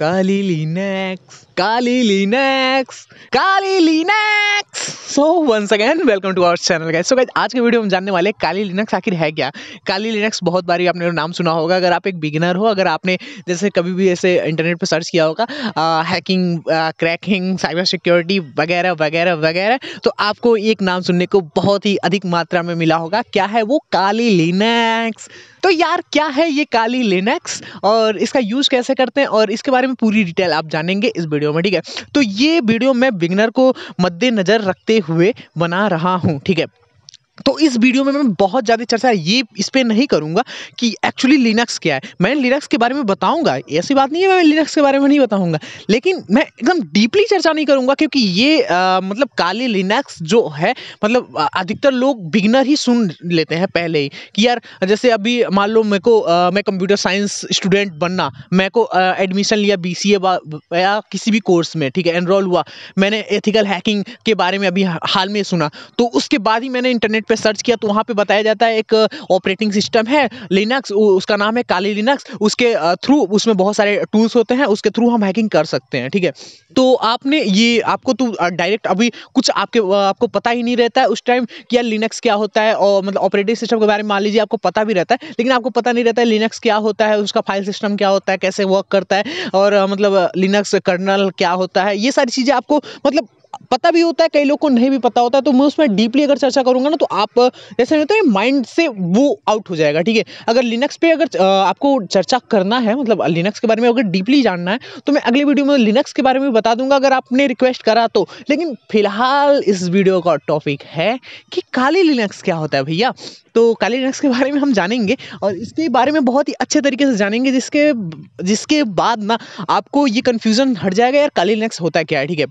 Kali Linux Kali Linux Kali Linux so once again welcome to our channel guys so guys आज के video में जानने वाले काली लिनक्स आखिर है क्या काली लिनक्स बहुत बारी आपने नाम सुना होगा अगर आप एक बिगिनर हो अगर आपने जैसे कभी भी ऐसे इंटरनेट पर सर्च किया होगा हैकिंग क्रैकिंग साइबर सिक्योरिटी वगैरह वगैरह वगैरह तो आपको एक नाम सुनने को बहुत ही अधिक मात्रा में मिला होगा क्या है वो काली लिनक्स तो यार क्या है ये काली लिनक्स और इसका यूज़ कैसे करते हैं और इसके बारे में पूरी डिटेल आप जानेंगे इस वीडियो में ठीक है तो ये वीडियो मैं बिगनर को मद्देनज़र रखते हुए बना रहा हूँ ठीक है तो इस वीडियो में मैं बहुत ज़्यादा चर्चा ये इस पर नहीं करूँगा कि एक्चुअली लिनक्स क्या है मैं लिनक्स के बारे में बताऊँगा ऐसी बात नहीं है मैं लिनक्स के बारे में नहीं बताऊँगा लेकिन मैं एकदम डीपली चर्चा नहीं करूँगा क्योंकि ये आ, मतलब काले लिनक्स जो है मतलब अधिकतर लोग बिगनर ही सुन लेते हैं पहले ही कि यार जैसे अभी मान लो मेरे को आ, मैं कंप्यूटर साइंस स्टूडेंट बनना मेरे को एडमिशन लिया बी या किसी भी कोर्स में ठीक है एनरोल हुआ मैंने एथिकल हैकिंग के बारे में अभी हाल में सुना तो उसके बाद ही मैंने इंटरनेट पे सर्च किया तो वहाँ पे बताया जाता है एक ऑपरेटिंग सिस्टम है लिनक्स उसका नाम है काली लिनक्स उसके थ्रू उसमें बहुत सारे टूल्स होते हैं उसके थ्रू हम हैकिंग कर सकते हैं ठीक है तो आपने ये आपको तो डायरेक्ट अभी कुछ आपके आपको पता ही नहीं रहता है उस टाइम कि यार लिनक्स क्या होता है और मतलब ऑपरेटिंग सिस्टम के बारे में मान लीजिए आपको पता भी रहता है लेकिन आपको पता नहीं रहता है लिनक्स क्या होता है उसका फाइल सिस्टम क्या होता है कैसे वर्क करता है और मतलब लिनक्स कर्नल क्या होता है ये सारी चीज़ें आपको मतलब पता भी होता है कई लोग को नहीं भी पता होता है तो मैं उसमें डीपली अगर चर्चा करूंगा ना तो आप जैसे तो माइंड से वो आउट हो जाएगा ठीक है अगर लिनक्स पे अगर आपको चर्चा करना है मतलब लिनक्स के बारे में अगर डीपली जानना है तो मैं अगले वीडियो में लिनक्स के बारे में बता दूंगा अगर आपने रिक्वेस्ट करा तो लेकिन फिलहाल इस वीडियो का टॉपिक है कि काली लिनक्स क्या होता है भैया तो काली लिनक्स के बारे में हम जानेंगे और इसके बारे में बहुत ही अच्छे तरीके से जानेंगे जिसके जिसके बाद ना आपको ये कन्फ्यूज़न हट जाएगा यार काली लिनक्स होता क्या है ठीक है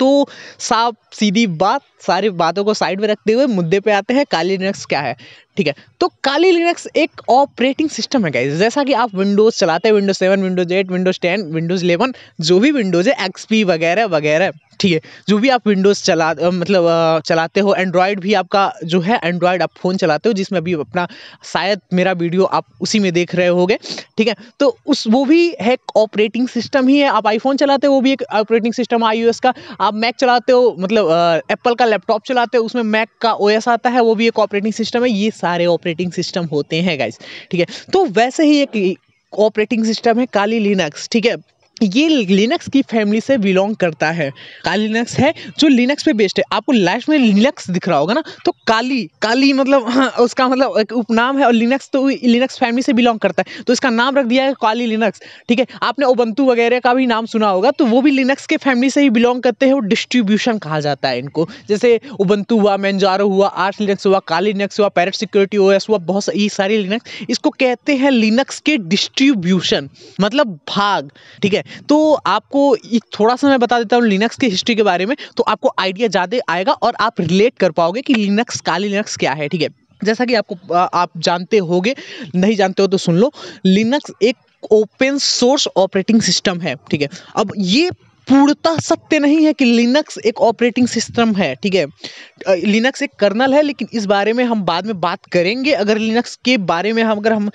तो साफ सीधी बात सारी बातों को साइड में रखते हुए मुद्दे पे आते हैं काली लिनक्स क्या है ठीक है तो काली लिनक्स एक ऑपरेटिंग सिस्टम है गाइज जैसा कि आप विंडोज़ चलाते हैं Windows seven Windows eight Windows ten Windows eleven जो भी विंडोज़ है एक्सपी वगैरह वगैरह ठीक है जो भी आप विंडोज़ चला मतलब चलाते हो एंड्रॉयड भी आपका जो है एंड्रॉयड आप फ़ोन चलाते हो जिसमें अभी अपना शायद मेरा वीडियो आप उसी में देख रहे होगे ठीक है तो उस वो भी है ऑपरेटिंग सिस्टम ही है आप आईफोन चलाते हो वो भी एक ऑपरेटिंग सिस्टम आई का आप मैक चलाते हो मतलब एप्पल का लैपटॉप चलाते हो उसमें मैक का ओ आता है वो भी एक ऑपरेटिंग सिस्टम है ये सारे ऑपरेटिंग सिस्टम होते हैं गाइज ठीक है तो वैसे ही एक ऑपरेटिंग सिस्टम है काली लिनक्स ठीक है ये लिनक्स की फैमिली से बिलोंग करता है काली लिनक्स है जो लिनक्स पे बेस्ड है आपको लास्ट में लिनक्स दिख रहा होगा ना तो काली काली मतलब हाँ, उसका मतलब एक उपनाम है और लिनक्स तो लिनक्स फैमिली से बिलोंग करता है तो इसका नाम रख दिया है काली लिनक्स ठीक है आपने ओबंतु वगैरह का भी नाम सुना होगा तो वो भी लिनक्स के फैमिली से ही बिलोंग करते हैं और डिस्ट्रीब्यूशन कहा जाता है इनको जैसे ओबंतु हुआ मैंजारो हुआ आर्ट लिनक्स हुआ काली लिनक्स हुआ पैरट सिक्योरिटी ओ हुआ बहुत ये सारी लिनक्स इसको कहते हैं लिनक्स के डिस्ट्रीब्यूशन मतलब भाग ठीक है तो आपको एक थोड़ा सा मैं बता देता हूँ लिनक्स की हिस्ट्री के बारे में तो आपको आइडिया ज़्यादा आएगा और आप रिलेट कर पाओगे कि लिनक्स काली लिनक्स क्या है ठीक है जैसा कि आपको आप जानते होगे नहीं जानते हो तो सुन लो लिनक्स एक ओपन सोर्स ऑपरेटिंग सिस्टम है ठीक है अब ये पूर्णतः सत्य नहीं है कि लिनक्स एक ऑपरेटिंग सिस्टम है ठीक है लिनक्स एक कर्नल है लेकिन इस बारे में हम बाद में बात करेंगे अगर लिनक्स के बारे में हम अगर हम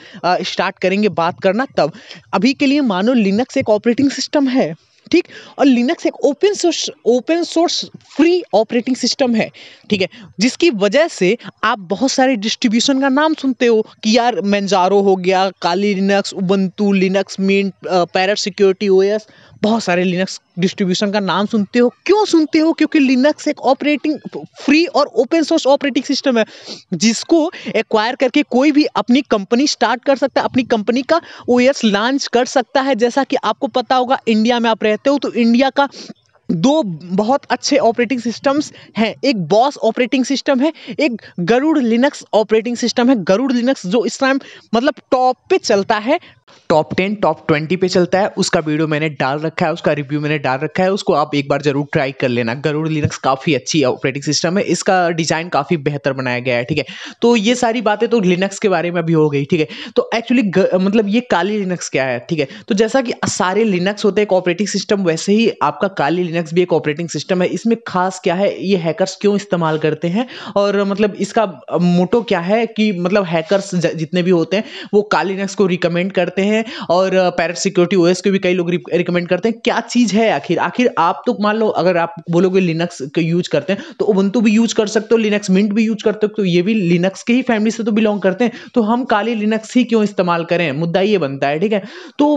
स्टार्ट करेंगे बात करना तब अभी के लिए मानो लिनक्स एक ऑपरेटिंग सिस्टम है ठीक और लिनक्स एक open source open source free operating system है ठीक है जिसकी वजह से आप बहुत सारे डिस्ट्रीब्यूशन का नाम सुनते हो कि यार मैंजारो हो गया काली लिनक्स उबंतु लिनक्स मेन पैरट सिक्योरिटी ओ बहुत सारे लिनक्स डिस्ट्रीब्यूशन का नाम सुनते हो क्यों सुनते हो क्योंकि लिनक्स एक ऑपरेटिंग फ्री और ओपन सोर्स ऑपरेटिंग सिस्टम है जिसको एक्वायर करके कोई भी अपनी कंपनी स्टार्ट कर सकता है अपनी कंपनी का ओ लॉन्च कर सकता है जैसा कि आपको पता होगा इंडिया में आप रहते हो तो इंडिया का दो बहुत अच्छे ऑपरेटिंग सिस्टम्स हैं एक बॉस ऑपरेटिंग सिस्टम है एक गरुड़ लिनक्स ऑपरेटिंग सिस्टम है गरुड़ लिनक्स जो इस टाइम मतलब टॉप पे चलता है टॉप टेन टॉप ट्वेंटी पे चलता है उसका वीडियो मैंने डाल रखा है उसका रिव्यू मैंने डाल रखा है उसको आप एक बार जरूर ट्राई कर लेना गरुड़ लिनक्स काफ़ी अच्छी ऑपरेटिंग सिस्टम है इसका डिज़ाइन काफ़ी बेहतर बनाया गया है ठीक है तो ये सारी बातें तो लिनक्स के बारे में अभी हो गई ठीक है तो एक्चुअली मतलब ये काली लिनक्स क्या है ठीक है तो जैसा कि सारे लिनक्स होते हैं एक ऑपरेटिंग सिस्टम वैसे ही आपका काली लिनक्स लिनक्स भी एक ऑपरेटिंग सिस्टम है इसमें खास क्या है ये हैकर्स क्यों इस्तेमाल करते हैं और मतलब इसका मोटो क्या है कि मतलब हैकर्स जितने भी होते हैं वो काली लिनक्स को रिकमेंड करते हैं और पैरट सिक्योरिटी ओएस को भी कई लोग रिकमेंड करते हैं क्या चीज़ है आखिर आखिर आप तो मान लो अगर आप बोलोगे लिनक्स यूज करते हैं तो उबंतु भी यूज कर सकते हो लिनक्स मिंट भी यूज सकते हो तो ये भी लिनक्स के ही फैमिली से तो बिलोंग करते हैं तो हम काली लिनक्स ही क्यों इस्तेमाल करें मुद्दा ये बनता है ठीक है तो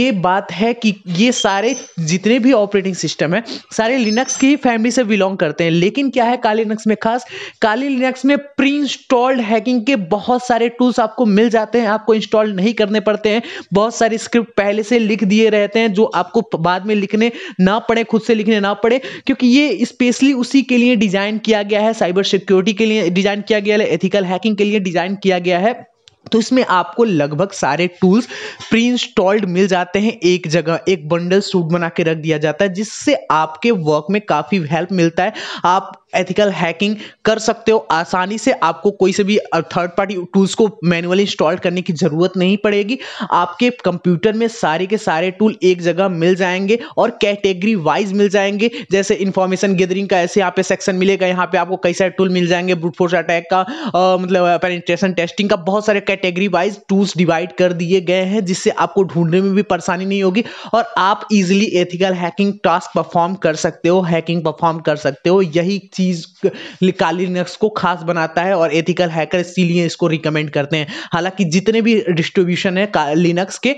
ये बात है कि ये सारे जितने भी ऑपरेटिंग सिस्टम है सारे लिनक्स की ही फैमिली से बिलोंग करते हैं लेकिन क्या है काली लिनक्स में खास काली लिनक्स में प्री इंस्टॉल्ड हैकिंग के बहुत सारे टूल्स आपको मिल जाते हैं आपको इंस्टॉल नहीं करने पड़ते हैं बहुत सारी स्क्रिप्ट पहले से लिख दिए रहते हैं जो आपको बाद में लिखने ना पड़े खुद से लिखने ना पड़े क्योंकि ये स्पेशली उसी के लिए डिज़ाइन किया गया है साइबर सिक्योरिटी के लिए डिज़ाइन किया गया है एथिकल हैकिंग के लिए डिज़ाइन किया गया है तो इसमें आपको लगभग सारे टूल्स प्री इंस्टॉल्ड मिल जाते हैं एक जगह एक बंडल सूट बना के रख दिया जाता है जिससे आपके वर्क में काफ़ी हेल्प मिलता है आप एथिकल हैकिंग कर सकते हो आसानी से आपको कोई से भी थर्ड पार्टी टूल्स को मैनुअली इंस्टॉल करने की ज़रूरत नहीं पड़ेगी आपके कंप्यूटर में सारे के सारे टूल एक जगह मिल जाएंगे और कैटेगरी वाइज मिल जाएंगे जैसे इन्फॉर्मेशन गैदरिंग का ऐसे यहाँ पे सेक्शन मिलेगा यहाँ पे आपको कई सारे टूल मिल जाएंगे ब्रूट फोर्स अटैक का आ, मतलब पेनिट्रेशन टेस्टिंग का बहुत सारे कैटेगरी वाइज टूल्स डिवाइड कर दिए गए हैं जिससे आपको ढूंढने में भी परेशानी नहीं होगी और आप easily ethical hacking task perform कर सकते हो हैकिंग परफॉर्म कर सकते हो यही चीज़ चीज काली लिनक्स को खास बनाता है और एथिकल हैकर इसीलिए इसको रिकमेंड करते हैं हालांकि जितने भी डिस्ट्रीब्यूशन है लिनक्स के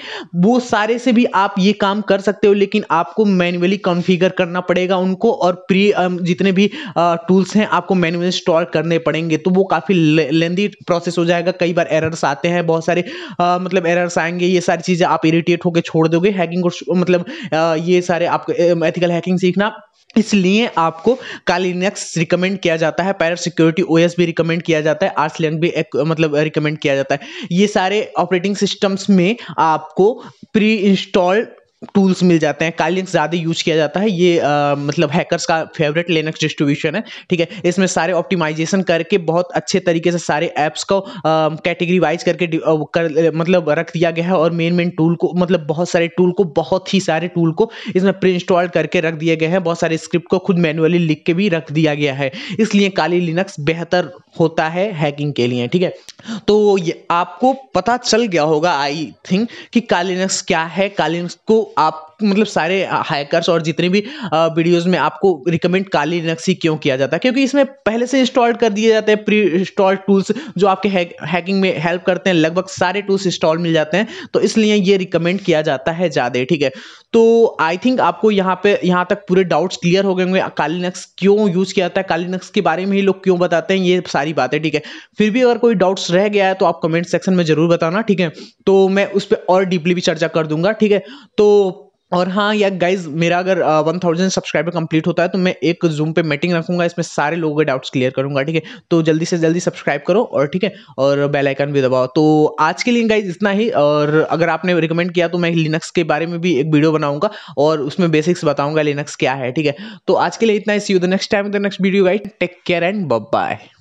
वो सारे से भी आप ये काम कर सकते हो लेकिन आपको मैनुअली कॉन्फ़िगर करना पड़ेगा उनको और प्री जितने भी टूल्स हैं आपको मैनुअली इंस्टॉल करने पड़ेंगे तो वो काफ़ी लेंदी प्रोसेस हो जाएगा कई बार एरर्स आते हैं बहुत सारे मतलब एरर्स आएंगे ये सारी चीज़ें आप इरीटेट होकर छोड़ दोगे हैकिंग मतलब ये सारे आपको एथिकल हैकिंग सीखना इसलिए आपको कालीनेक्स रिकमेंड किया जाता है पैरट सिक्योरिटी ओएस भी रिकमेंड किया जाता है आर्स भी एक, मतलब रिकमेंड किया जाता है ये सारे ऑपरेटिंग सिस्टम्स में आपको प्री इंस्टॉल्ड टूल्स मिल जाते हैं कालिंग ज़्यादा यूज किया जाता है ये आ, मतलब हैकर्स का फेवरेट लिनक्स डिस्ट्रीब्यूशन है ठीक है इसमें सारे ऑप्टिमाइजेशन करके बहुत अच्छे तरीके से सारे ऐप्स को कैटेगरी वाइज करके कर, मतलब रख दिया गया है और मेन मेन टूल को मतलब बहुत सारे टूल को बहुत ही सारे टूल को इसमें प्री इंस्टॉल करके रख दिया गया है बहुत सारे स्क्रिप्ट को खुद मैनुअली लिख के भी रख दिया गया है इसलिए काली लिनक्स बेहतर होता है हैकिंग के लिए ठीक है तो आपको पता चल गया होगा आई थिंक कि काली लिनक्स क्या है काली लिनक्स को up मतलब सारे हैकर्स और जितने भी वीडियोस में आपको रिकमेंड काली लिनक्स ही क्यों किया जाता है क्योंकि इसमें पहले से इंस्टॉल कर दिए जाते हैं प्री इंस्टॉल टूल्स जो आपके हैकिंग में हेल्प करते हैं लगभग सारे टूल्स इंस्टॉल मिल जाते हैं तो इसलिए ये रिकमेंड किया जाता है ज़्यादा ठीक है तो आई थिंक आपको यहाँ पे यहाँ तक पूरे डाउट्स क्लियर हो गए होंगे काली नक्स क्यों यूज़ किया जाता है काली नक्स के बारे में ही लोग क्यों बताते हैं ये सारी बातें ठीक है फिर भी अगर कोई डाउट्स रह गया है तो आप कमेंट सेक्शन में ज़रूर बताना ठीक है तो मैं उस पर और डीपली भी चर्चा कर दूंगा ठीक है तो और हाँ या गाइज मेरा अगर वन थाउजेंड सब्सक्राइबर कंप्लीट होता है तो मैं एक जूम पे मीटिंग रखूंगा इसमें सारे लोगों के डाउट्स क्लियर करूंगा ठीक है तो जल्दी से जल्दी सब्सक्राइब करो और ठीक है और बेल आइकन भी दबाओ तो आज के लिए गाइज इतना ही और अगर आपने रिकमेंड किया तो मैं लिनक्स के बारे में भी एक वीडियो बनाऊंगा और उसमें बेसिक्स बताऊंगा लिनक्स क्या है ठीक है तो आज के लिए इतना ही see you the next time the next video guys take care and bye